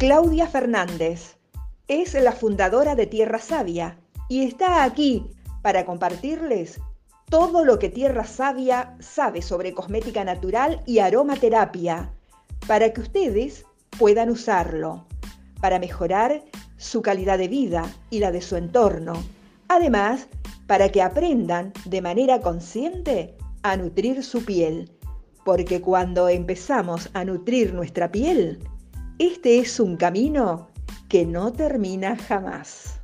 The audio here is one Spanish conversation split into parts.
Claudia Fernández. Es la fundadora de Tierra Sabia y está aquí para compartirles todo lo que Tierra Sabia sabe sobre cosmética natural y aromaterapia, para que ustedes puedan usarlo, para mejorar su calidad de vida y la de su entorno. Además, para que aprendan de manera consciente a nutrir su piel, porque cuando empezamos a nutrir nuestra piel, este es un camino que no termina jamás.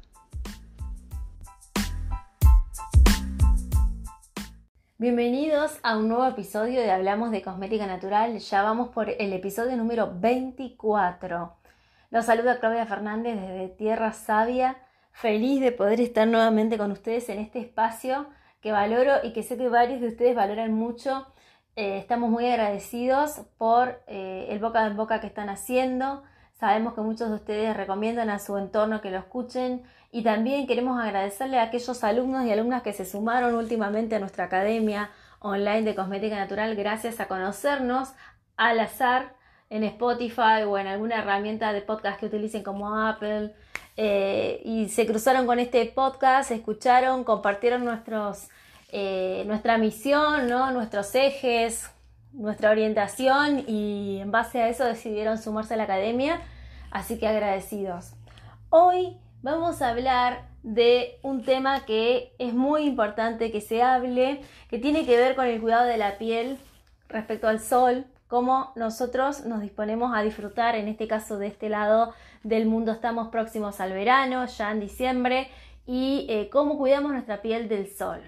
Bienvenidos a un nuevo episodio de Hablamos de Cosmética Natural. Ya vamos por el episodio número 24. Los saluda Claudia Fernández desde Tierra Sabia. Feliz de poder estar nuevamente con ustedes en este espacio que valoro y que sé que varios de ustedes valoran mucho eh, estamos muy agradecidos por eh, el boca en boca que están haciendo. Sabemos que muchos de ustedes recomiendan a su entorno que lo escuchen y también queremos agradecerle a aquellos alumnos y alumnas que se sumaron últimamente a nuestra academia online de cosmética natural gracias a conocernos al azar en Spotify o en alguna herramienta de podcast que utilicen como Apple. Eh, y se cruzaron con este podcast, escucharon, compartieron nuestros eh, nuestra misión, nuestros ejes, nuestra orientación y en base a eso decidieron sumarse a la academia, así que agradecidos. Hoy vamos a hablar de un tema que es muy importante que se hable, que tiene que ver con el cuidado de la piel respecto al sol, cómo nosotros nos disponemos a disfrutar, en este caso de este lado del mundo estamos próximos al verano, ya en diciembre, y eh, cómo cuidamos nuestra piel del sol.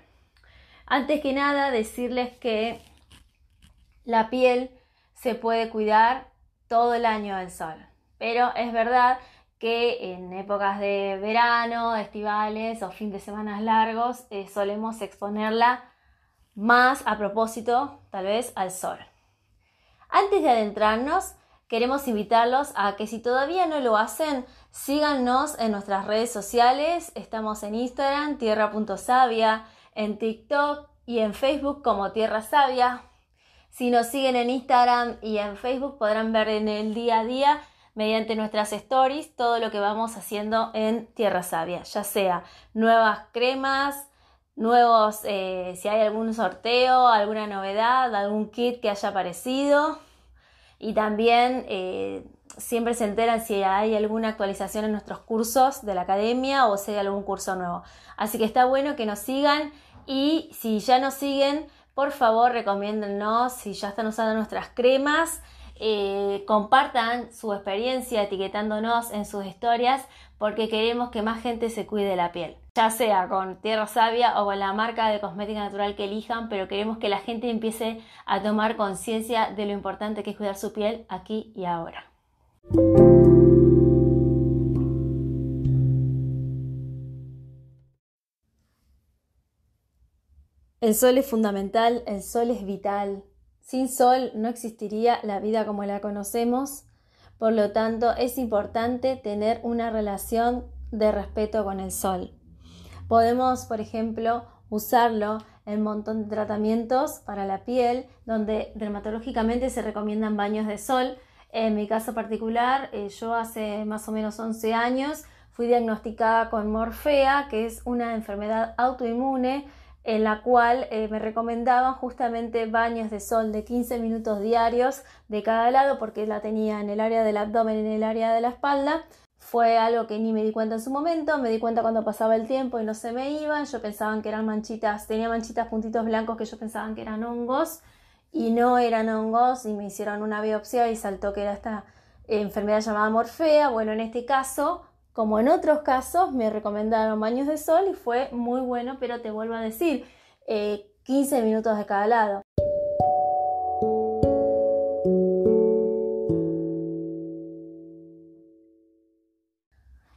Antes que nada, decirles que la piel se puede cuidar todo el año del sol, pero es verdad que en épocas de verano, estivales o fin de semanas largos eh, solemos exponerla más a propósito, tal vez, al sol. Antes de adentrarnos, queremos invitarlos a que si todavía no lo hacen, síganos en nuestras redes sociales. Estamos en Instagram, tierra.savia, en TikTok y en Facebook como Tierra Sabia. Si nos siguen en Instagram y en Facebook podrán ver en el día a día mediante nuestras stories todo lo que vamos haciendo en Tierra Sabia, ya sea nuevas cremas, nuevos, eh, si hay algún sorteo, alguna novedad, algún kit que haya aparecido y también eh, siempre se enteran si hay alguna actualización en nuestros cursos de la academia o si hay algún curso nuevo. Así que está bueno que nos sigan y si ya nos siguen, por favor recomiéndennos, si ya están usando nuestras cremas, eh, compartan su experiencia etiquetándonos en sus historias porque queremos que más gente se cuide la piel, ya sea con Tierra Sabia o con la marca de cosmética natural que elijan, pero queremos que la gente empiece a tomar conciencia de lo importante que es cuidar su piel aquí y ahora. El sol es fundamental, el sol es vital. Sin sol no existiría la vida como la conocemos, por lo tanto es importante tener una relación de respeto con el sol. Podemos, por ejemplo, usarlo en un montón de tratamientos para la piel, donde dermatológicamente se recomiendan baños de sol. En mi caso particular, eh, yo hace más o menos 11 años fui diagnosticada con morfea, que es una enfermedad autoinmune en la cual eh, me recomendaban justamente baños de sol de 15 minutos diarios de cada lado porque la tenía en el área del abdomen y en el área de la espalda. Fue algo que ni me di cuenta en su momento, me di cuenta cuando pasaba el tiempo y no se me iban, yo pensaba que eran manchitas, tenía manchitas, puntitos blancos que yo pensaba que eran hongos y no eran hongos y me hicieron una biopsia y saltó que era esta enfermedad llamada morfea. Bueno, en este caso como en otros casos, me recomendaron baños de sol y fue muy bueno, pero te vuelvo a decir, 15 eh, minutos de cada lado.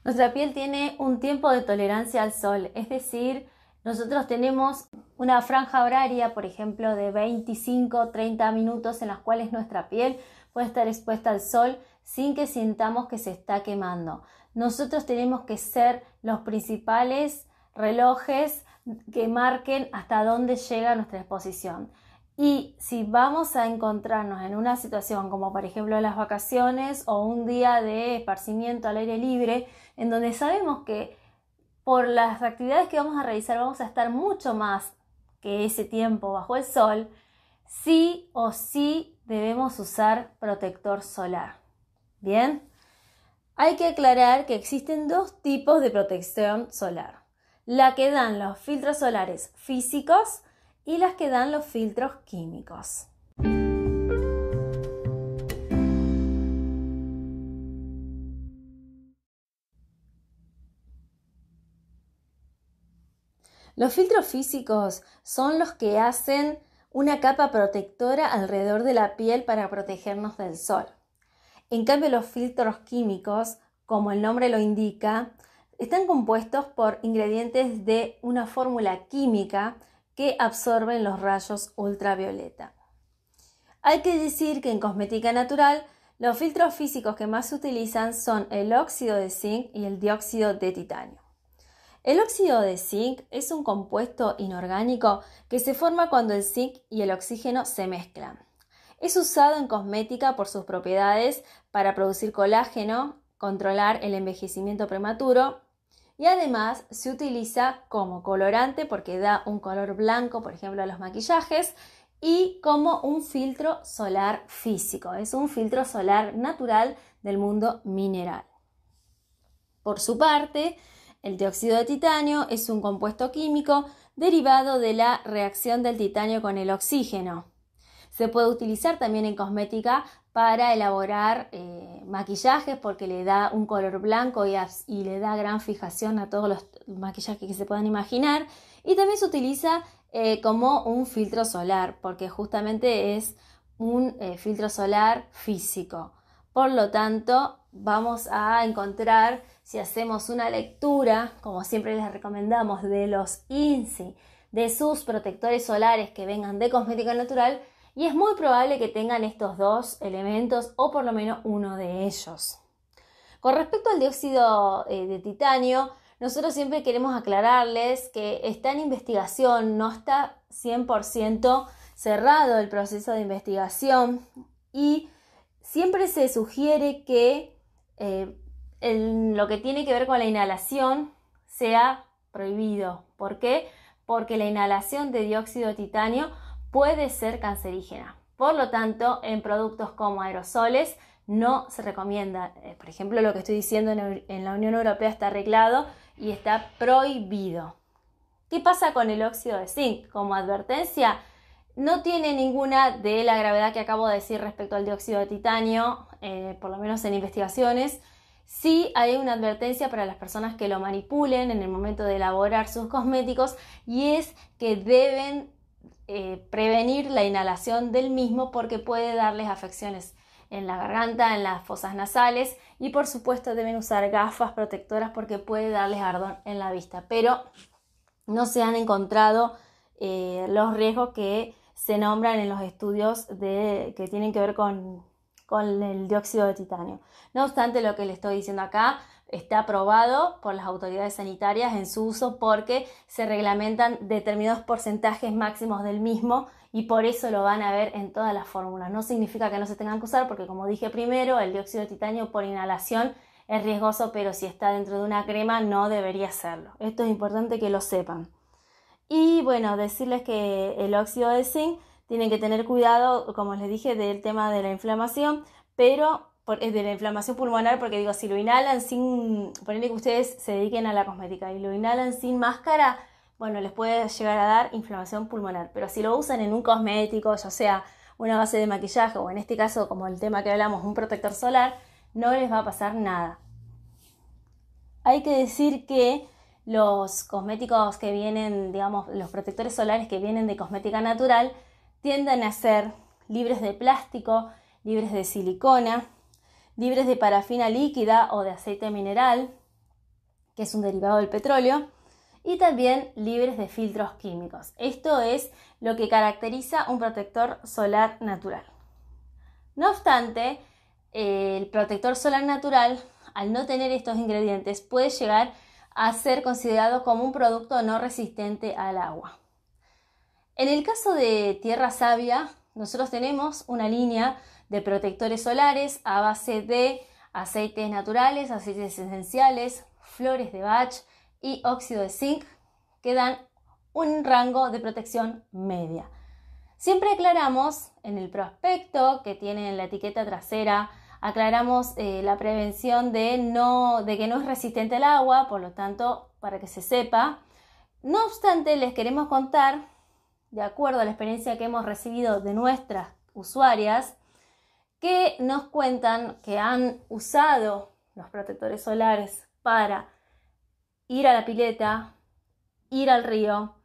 Nuestra piel tiene un tiempo de tolerancia al sol, es decir, nosotros tenemos una franja horaria, por ejemplo, de 25-30 minutos en las cuales nuestra piel puede estar expuesta al sol sin que sintamos que se está quemando. Nosotros tenemos que ser los principales relojes que marquen hasta dónde llega nuestra exposición. Y si vamos a encontrarnos en una situación como por ejemplo las vacaciones o un día de esparcimiento al aire libre, en donde sabemos que por las actividades que vamos a realizar vamos a estar mucho más que ese tiempo bajo el sol, sí o sí debemos usar protector solar. Bien, hay que aclarar que existen dos tipos de protección solar. La que dan los filtros solares físicos y las que dan los filtros químicos. Los filtros físicos son los que hacen una capa protectora alrededor de la piel para protegernos del sol. En cambio, los filtros químicos, como el nombre lo indica, están compuestos por ingredientes de una fórmula química que absorben los rayos ultravioleta. Hay que decir que en cosmética natural, los filtros físicos que más se utilizan son el óxido de zinc y el dióxido de titanio. El óxido de zinc es un compuesto inorgánico que se forma cuando el zinc y el oxígeno se mezclan. Es usado en cosmética por sus propiedades para producir colágeno, controlar el envejecimiento prematuro y además se utiliza como colorante porque da un color blanco, por ejemplo, a los maquillajes y como un filtro solar físico. Es un filtro solar natural del mundo mineral. Por su parte, el dióxido de titanio es un compuesto químico derivado de la reacción del titanio con el oxígeno. Se puede utilizar también en cosmética para elaborar eh, maquillajes porque le da un color blanco y, le da gran fijación a todos los maquillajes que se puedan imaginar. Y también se utiliza eh, como un filtro solar porque justamente es un eh, filtro solar físico. Por lo tanto, vamos a encontrar, si hacemos una lectura, como siempre les recomendamos, de los INSI, de sus protectores solares que vengan de cosmética natural, y es muy probable que tengan estos dos elementos o por lo menos uno de ellos. Con respecto al dióxido eh, de titanio, nosotros siempre queremos aclararles que está en investigación, no está 100% cerrado el proceso de investigación y siempre se sugiere que eh, lo que tiene que ver con la inhalación sea prohibido. ¿Por qué? Porque la inhalación de dióxido de titanio puede ser cancerígena. Por lo tanto, en productos como aerosoles no se recomienda. Eh, por ejemplo, lo que estoy diciendo en la Unión Europea está arreglado y está prohibido. ¿Qué pasa con el óxido de zinc? Como advertencia, no tiene ninguna de la gravedad que acabo de decir respecto al dióxido de titanio, eh, por lo menos en investigaciones. Sí hay una advertencia para las personas que lo manipulen en el momento de elaborar sus cosméticos y es que deben eh, prevenir la inhalación del mismo porque puede darles afecciones en la garganta, en las fosas nasales y por supuesto deben usar gafas protectoras porque puede darles ardor en la vista. Pero no se han encontrado eh, los riesgos que se nombran en los estudios que tienen que ver con, con el dióxido de titanio. No obstante, lo que le estoy diciendo acá está aprobado por las autoridades sanitarias en su uso porque se reglamentan determinados porcentajes máximos del mismo y por eso lo van a ver en todas las fórmulas. No significa que no se tengan que usar porque como dije primero, el dióxido de titanio por inhalación es riesgoso, pero si está dentro de una crema no debería serlo. Esto es importante que lo sepan. Y bueno, decirles que el óxido de zinc tienen que tener cuidado, como les dije, del tema de la inflamación, pero es eh, de la inflamación pulmonar, porque digo, si lo inhalan sin, ponerle que ustedes se dediquen a la cosmética y lo inhalan sin máscara, bueno, les puede llegar a dar inflamación pulmonar. Pero si lo usan en un cosmético, ya sea una base de maquillaje o en este caso, como el tema que hablamos, un protector solar, no les va a pasar nada. Hay que decir que los cosméticos que vienen, digamos, los protectores solares que vienen de cosmética natural, tienden a ser libres de plástico, libres de silicona, libres de parafina líquida o de aceite mineral, que es un derivado del petróleo, y también libres de filtros químicos. Esto es lo que caracteriza un protector solar natural. No obstante, el protector solar natural, al no tener estos ingredientes, puede llegar a ser considerado como un producto no resistente al agua. En el caso de tierra sabia, nosotros tenemos una línea de protectores solares a base de aceites naturales, aceites esenciales, flores de Bach y óxido de zinc que dan un rango de protección media. Siempre aclaramos en el prospecto que tiene en la etiqueta trasera, aclaramos eh, la prevención de, no, de que no es resistente al agua, por lo tanto, para que se sepa. No obstante, les queremos contar, de acuerdo a la experiencia que hemos recibido de nuestras usuarias, que nos cuentan que han usado los protectores solares para ir a la pileta, ir al río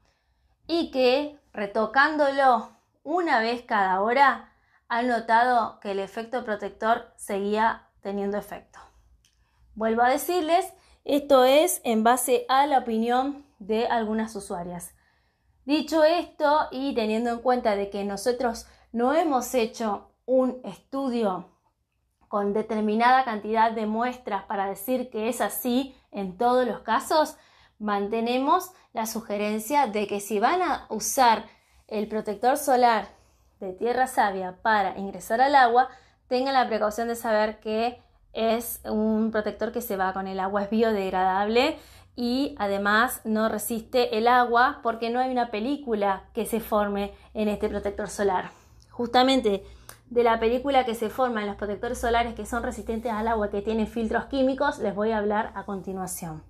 y que retocándolo una vez cada hora han notado que el efecto protector seguía teniendo efecto. Vuelvo a decirles, esto es en base a la opinión de algunas usuarias. Dicho esto y teniendo en cuenta de que nosotros no hemos hecho un estudio con determinada cantidad de muestras para decir que es así en todos los casos, mantenemos la sugerencia de que si van a usar el protector solar de tierra sabia para ingresar al agua, tengan la precaución de saber que es un protector que se va con el agua, es biodegradable y además no resiste el agua porque no hay una película que se forme en este protector solar. Justamente de la película que se forma en los protectores solares que son resistentes al agua, que tienen filtros químicos, les voy a hablar a continuación.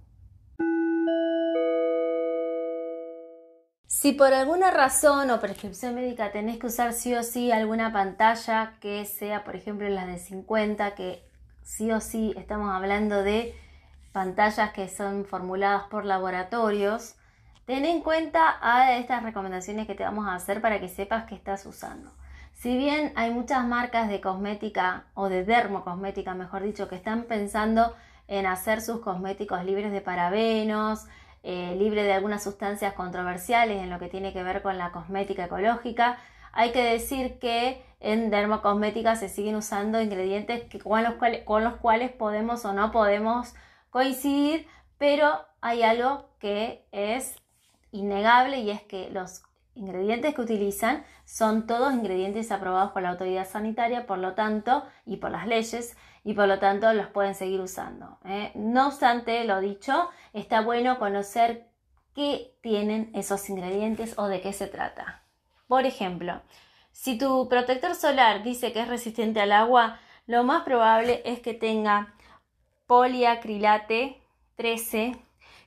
Si por alguna razón o prescripción médica tenés que usar sí o sí alguna pantalla que sea, por ejemplo, las de 50, que sí o sí estamos hablando de pantallas que son formuladas por laboratorios, ten en cuenta a estas recomendaciones que te vamos a hacer para que sepas que estás usando. Si bien hay muchas marcas de cosmética o de dermocosmética, mejor dicho, que están pensando en hacer sus cosméticos libres de parabenos, eh, libres de algunas sustancias controversiales en lo que tiene que ver con la cosmética ecológica, hay que decir que en dermocosmética se siguen usando ingredientes con, los cuales, con los cuales podemos o no podemos coincidir, pero hay algo que es innegable y es que los ingredientes que utilizan son todos ingredientes aprobados por la autoridad sanitaria, por lo tanto, y por las leyes, y por lo tanto los pueden seguir usando. ¿eh? No obstante, lo dicho, está bueno conocer qué tienen esos ingredientes o de qué se trata. Por ejemplo, si tu protector solar dice que es resistente al agua, lo más probable es que tenga poliacrilate 13,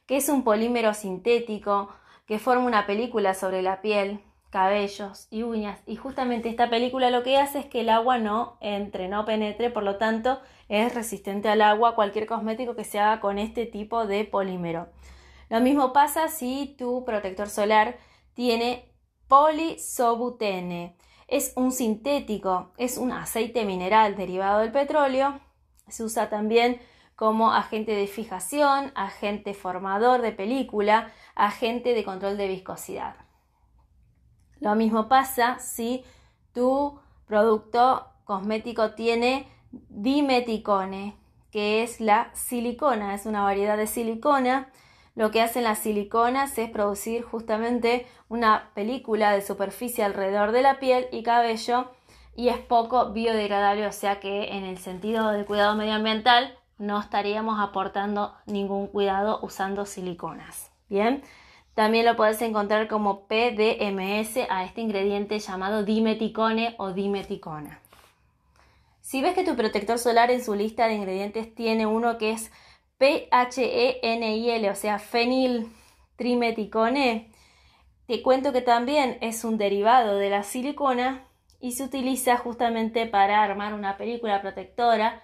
que es un polímero sintético que forma una película sobre la piel, cabellos y uñas. Y justamente esta película lo que hace es que el agua no entre, no penetre, por lo tanto es resistente al agua cualquier cosmético que se haga con este tipo de polímero. Lo mismo pasa si tu protector solar tiene polisobutene. Es un sintético, es un aceite mineral derivado del petróleo. Se usa también como agente de fijación, agente formador de película, agente de control de viscosidad. Lo mismo pasa si tu producto cosmético tiene dimeticone, que es la silicona, es una variedad de silicona. Lo que hacen las siliconas es producir justamente una película de superficie alrededor de la piel y cabello y es poco biodegradable, o sea que en el sentido del cuidado medioambiental no estaríamos aportando ningún cuidado usando siliconas. Bien, también lo puedes encontrar como PDMS a este ingrediente llamado dimeticone o dimeticona. Si ves que tu protector solar en su lista de ingredientes tiene uno que es PHENIL, o sea, fenil trimeticone, te cuento que también es un derivado de la silicona y se utiliza justamente para armar una película protectora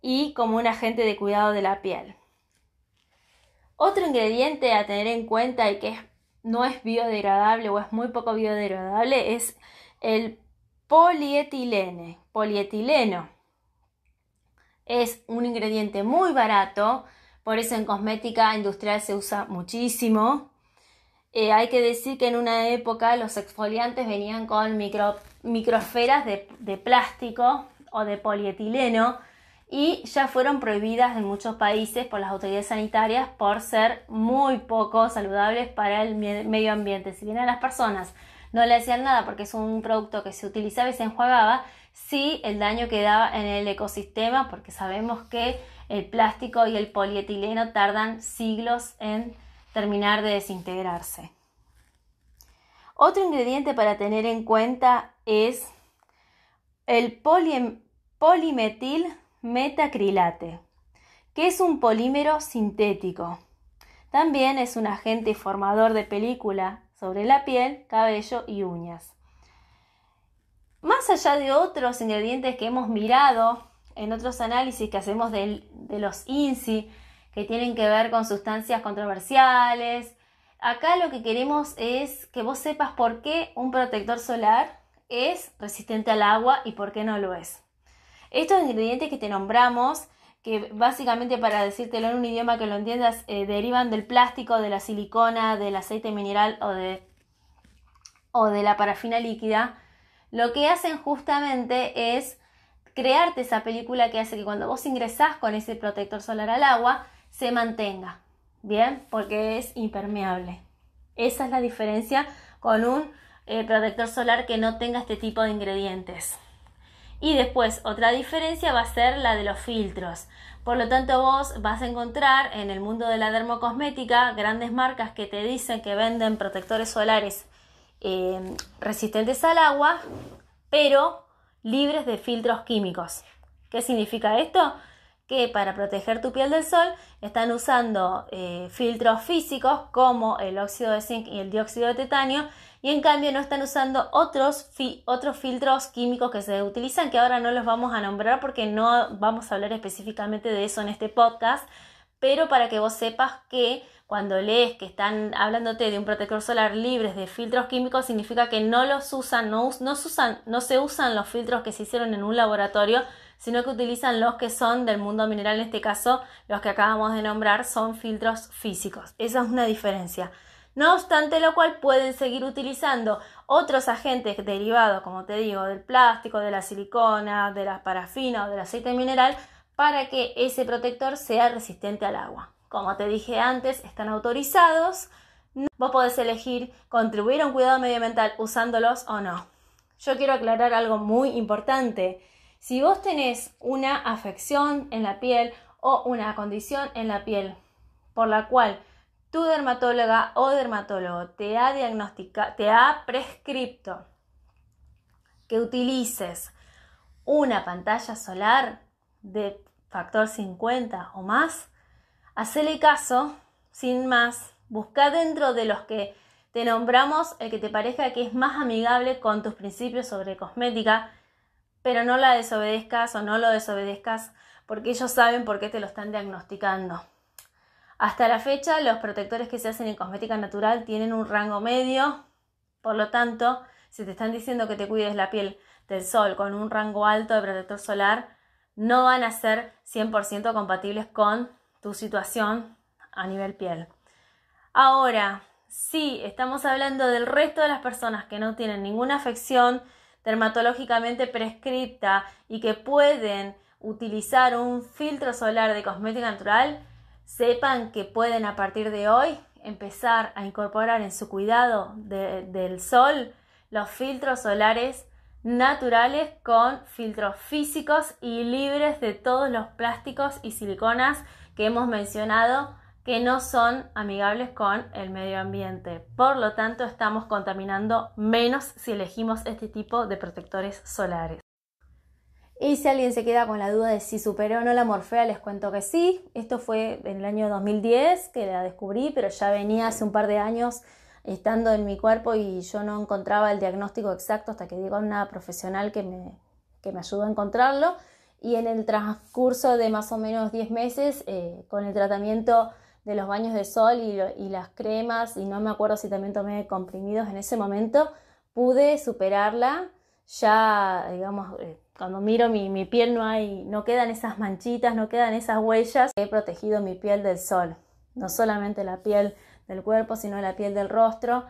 y como un agente de cuidado de la piel. Otro ingrediente a tener en cuenta y que no es biodegradable o es muy poco biodegradable es el polietilene, polietileno. Es un ingrediente muy barato, por eso en cosmética industrial se usa muchísimo. Eh, hay que decir que en una época los exfoliantes venían con micro, microsferas de plástico o de polietileno y ya fueron prohibidas en muchos países por las autoridades sanitarias por ser muy poco saludables para el medio ambiente. Si bien a las personas no le hacían nada porque es un producto que se utilizaba y se enjuagaba, sí el daño quedaba en el ecosistema porque sabemos que el plástico y el polietileno tardan siglos en terminar de desintegrarse. Otro ingrediente para tener en cuenta es el polimetil metacrilate, que es un polímero sintético. También es un agente formador de película sobre la piel, cabello y uñas. Más allá de otros ingredientes que hemos mirado en otros análisis que hacemos de los INSI, que tienen que ver con sustancias controversiales, acá lo que queremos es que vos sepas por qué un protector solar es resistente al agua y por qué no lo es. Estos ingredientes que te nombramos, que básicamente para decírtelo en un idioma que lo entiendas, eh, derivan del plástico, de la silicona, del aceite mineral o de, la parafina líquida, lo que hacen justamente es crearte esa película que hace que cuando vos ingresás con ese protector solar al agua, se mantenga, ¿bien? Porque es impermeable. Esa es la diferencia con un eh, protector solar que no tenga este tipo de ingredientes. Y después otra diferencia va a ser la de los filtros. Por lo tanto, vos vas a encontrar en el mundo de la dermocosmética grandes marcas que te dicen que venden protectores solares eh, resistentes al agua, pero libres de filtros químicos. ¿Qué significa esto? Que para proteger tu piel del sol están usando eh, filtros físicos como el óxido de zinc y el dióxido de titanio y en cambio no están usando otros, otros filtros químicos que se utilizan, que ahora no los vamos a nombrar porque no vamos a hablar específicamente de eso en este podcast, pero para que vos sepas que cuando lees que están hablándote de un protector solar libre de filtros químicos, significa que no los usan, no, no, usan, no se usan los filtros que se hicieron en un laboratorio, sino que utilizan los que son del mundo mineral, en este caso los que acabamos de nombrar son filtros físicos. Esa es una diferencia. No obstante lo cual pueden seguir utilizando otros agentes derivados, como te digo, del plástico, de la silicona, de la parafina o del aceite mineral para que ese protector sea resistente al agua. Como te dije antes, están autorizados. Vos podés elegir contribuir a un cuidado medioambiental usándolos o no. Yo quiero aclarar algo muy importante. Si vos tenés una afección en la piel o una condición en la piel por la cual tu dermatóloga o dermatólogo te ha diagnosticado, te ha prescripto que utilices una pantalla solar de factor 50 o más, hacele caso, sin más, busca dentro de los que te nombramos el que te parezca que es más amigable con tus principios sobre cosmética, pero no la desobedezcas o no lo desobedezcas porque ellos saben por qué te lo están diagnosticando. Hasta la fecha, los protectores que se hacen en cosmética natural tienen un rango medio, por lo tanto, si te están diciendo que te cuides la piel del sol con un rango alto de protector solar, no van a ser 100% compatibles con tu situación a nivel piel. Ahora, si estamos hablando del resto de las personas que no tienen ninguna afección dermatológicamente prescripta y que pueden utilizar un filtro solar de cosmética natural, sepan que pueden a partir de hoy empezar a incorporar en su cuidado del sol los filtros solares naturales con filtros físicos y libres de todos los plásticos y siliconas que hemos mencionado que no son amigables con el medio ambiente. Por lo tanto, estamos contaminando menos si elegimos este tipo de protectores solares. Y si alguien se queda con la duda de si superó o no la morfea, les cuento que sí. Esto fue en el año 2010 que la descubrí, pero ya venía hace un par de años estando en mi cuerpo y yo no encontraba el diagnóstico exacto hasta que llegó una profesional que me, me ayudó a encontrarlo. Y en el transcurso de más o menos 10 meses, eh, con el tratamiento de los baños de sol y, las cremas, y no me acuerdo si también tomé comprimidos en ese momento, pude superarla ya, digamos... Eh, cuando miro mi, piel no hay, no quedan esas manchitas, no quedan esas huellas. He protegido mi piel del sol, no solamente la piel del cuerpo, sino la piel del rostro,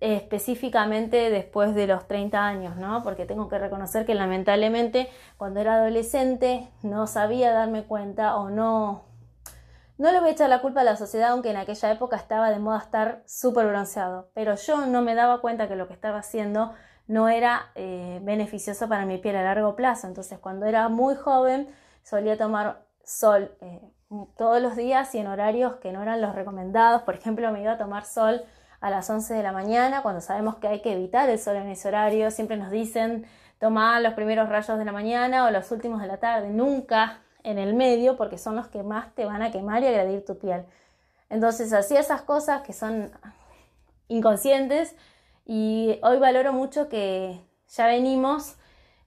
específicamente después de los 30 años, ¿no? Porque tengo que reconocer que lamentablemente cuando era adolescente no sabía darme cuenta o no... No le voy a echar la culpa a la sociedad, aunque en aquella época estaba de moda estar súper bronceado, pero yo no me daba cuenta que lo que estaba haciendo no era eh, beneficioso para mi piel a largo plazo. Entonces cuando era muy joven solía tomar sol eh, todos los días y en horarios que no eran los recomendados. Por ejemplo, me iba a tomar sol a las 11 de la mañana, cuando sabemos que hay que evitar el sol en ese horario. Siempre nos dicen tomar los primeros rayos de la mañana o los últimos de la tarde, nunca en el medio, porque son los que más te van a quemar y agredir tu piel. Entonces hacía esas cosas que son inconscientes y hoy valoro mucho que ya venimos,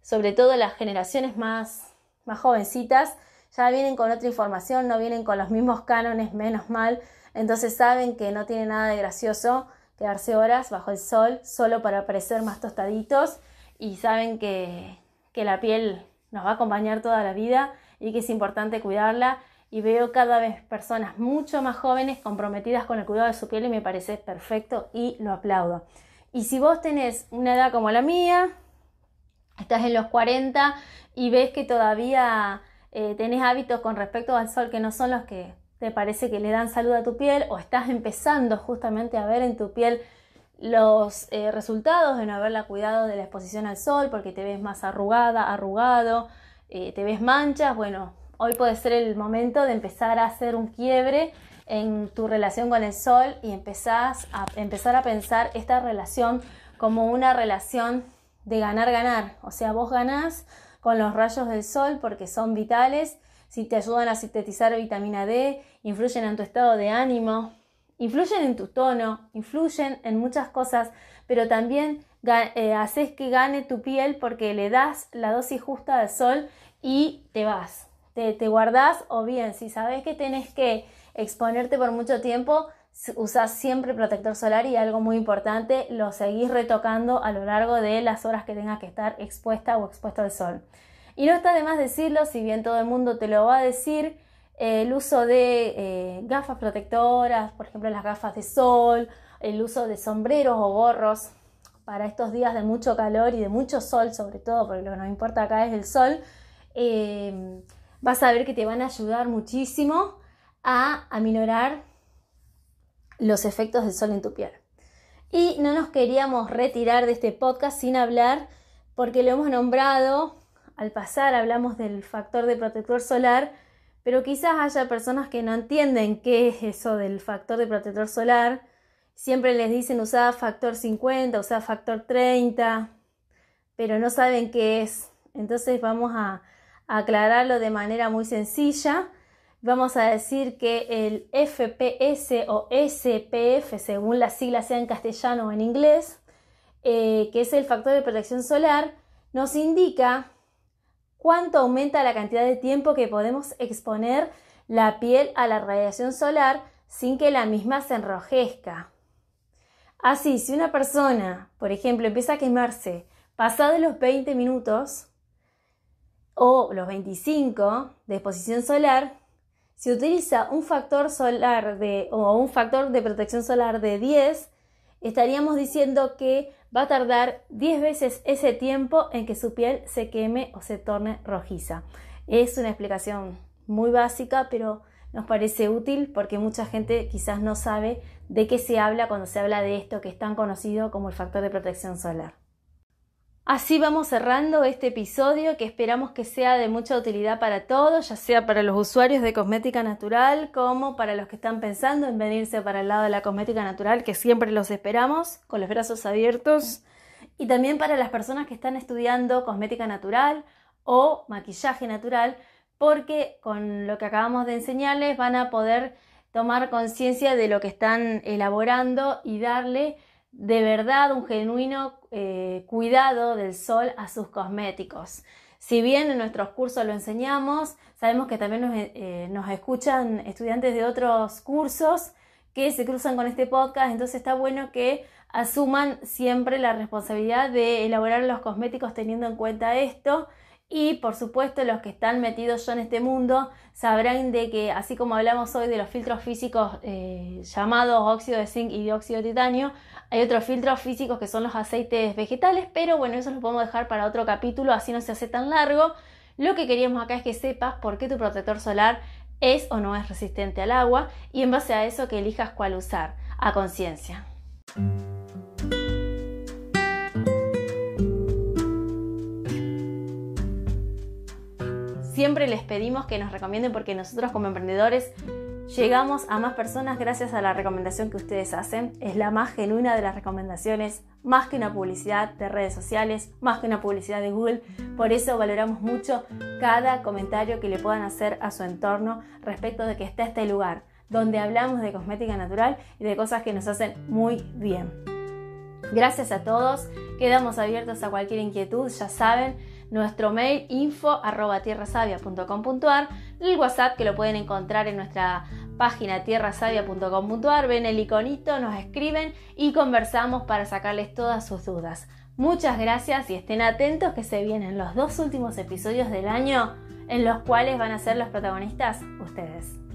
sobre todo las generaciones más, jovencitas, ya vienen con otra información, no vienen con los mismos cánones, menos mal. Entonces saben que no tiene nada de gracioso quedarse horas bajo el sol solo para parecer más tostaditos y saben que la piel nos va a acompañar toda la vida y que es importante cuidarla. Y veo cada vez personas mucho más jóvenes comprometidas con el cuidado de su piel y me parece perfecto y lo aplaudo. Y si vos tenés una edad como la mía, estás en los 40 y ves que todavía eh, tenés hábitos con respecto al sol que no son los que te parece que le dan salud a tu piel o estás empezando justamente a ver en tu piel los eh, resultados de no haberla cuidado de la exposición al sol porque te ves más arrugada, arrugado, eh, te ves manchas, bueno, hoy puede ser el momento de empezar a hacer un quiebre en tu relación con el sol y empezás a empezar a pensar esta relación como una relación de ganar-ganar. O sea, vos ganás con los rayos del sol porque son vitales, si te ayudan a sintetizar vitamina D, influyen en tu estado de ánimo, influyen en tu tono, influyen en muchas cosas, pero también eh, haces que gane tu piel porque le das la dosis justa de sol y te vas. Te, te guardás o bien si sabes que tenés que exponerte por mucho tiempo, usas siempre protector solar y algo muy importante, lo seguís retocando a lo largo de las horas que tengas que estar expuesta o expuesto al sol. Y no está de más decirlo, si bien todo el mundo te lo va a decir, el uso de eh, gafas protectoras, por ejemplo las gafas de sol, el uso de sombreros o gorros para estos días de mucho calor y de mucho sol, sobre todo, porque lo que nos importa acá es el sol, eh, vas a ver que te van a ayudar muchísimo a aminorar los efectos del sol en tu piel. Y no nos queríamos retirar de este podcast sin hablar, porque lo hemos nombrado, al pasar hablamos del factor de protector solar, pero quizás haya personas que no entienden qué es eso del factor de protector solar. Siempre les dicen usa factor 50, usa factor 30, pero no saben qué es. Entonces vamos a aclararlo de manera muy sencilla vamos a decir que el FPS o SPF, según la sigla sea en castellano o en inglés, eh, que es el factor de protección solar, nos indica cuánto aumenta la cantidad de tiempo que podemos exponer la piel a la radiación solar sin que la misma se enrojezca. Así, si una persona, por ejemplo, empieza a quemarse pasados los 20 minutos o los 25 de exposición solar, si utiliza un factor solar de, o un factor de protección solar de 10, estaríamos diciendo que va a tardar 10 veces ese tiempo en que su piel se queme o se torne rojiza. Es una explicación muy básica, pero nos parece útil porque mucha gente quizás no sabe de qué se habla cuando se habla de esto que es tan conocido como el factor de protección solar. Así vamos cerrando este episodio que esperamos que sea de mucha utilidad para todos, ya sea para los usuarios de cosmética natural como para los que están pensando en venirse para el lado de la cosmética natural, que siempre los esperamos con los brazos abiertos, y también para las personas que están estudiando cosmética natural o maquillaje natural, porque con lo que acabamos de enseñarles van a poder tomar conciencia de lo que están elaborando y darle de verdad un genuino eh, cuidado del sol a sus cosméticos. Si bien en nuestros cursos lo enseñamos, sabemos que también eh, nos, escuchan estudiantes de otros cursos que se cruzan con este podcast, entonces está bueno que asuman siempre la responsabilidad de elaborar los cosméticos teniendo en cuenta esto y por supuesto los que están metidos yo en este mundo sabrán de que así como hablamos hoy de los filtros físicos eh, llamados óxido de zinc y dióxido de titanio, hay otros filtros físicos que son los aceites vegetales, pero bueno, eso lo podemos dejar para otro capítulo, así no se hace tan largo. Lo que queríamos acá es que sepas por qué tu protector solar es o no es resistente al agua y en base a eso que elijas cuál usar, a conciencia. Siempre les pedimos que nos recomienden porque nosotros como emprendedores llegamos a más personas gracias a la recomendación que ustedes hacen. Es la más genuina de las recomendaciones, más que una publicidad de redes sociales, más que una publicidad de Google. Por eso valoramos mucho cada comentario que le puedan hacer a su entorno respecto de que está este lugar, donde hablamos de cosmética natural y de cosas que nos hacen muy bien. Gracias a todos, quedamos abiertos a cualquier inquietud, ya saben nuestro mail info arroba tierrasavia.com.ar, el WhatsApp que lo pueden encontrar en nuestra página tierrasavia.com.ar, ven el iconito, nos escriben y conversamos para sacarles todas sus dudas. Muchas gracias y estén atentos que se vienen los dos últimos episodios del año en los cuales van a ser los protagonistas ustedes.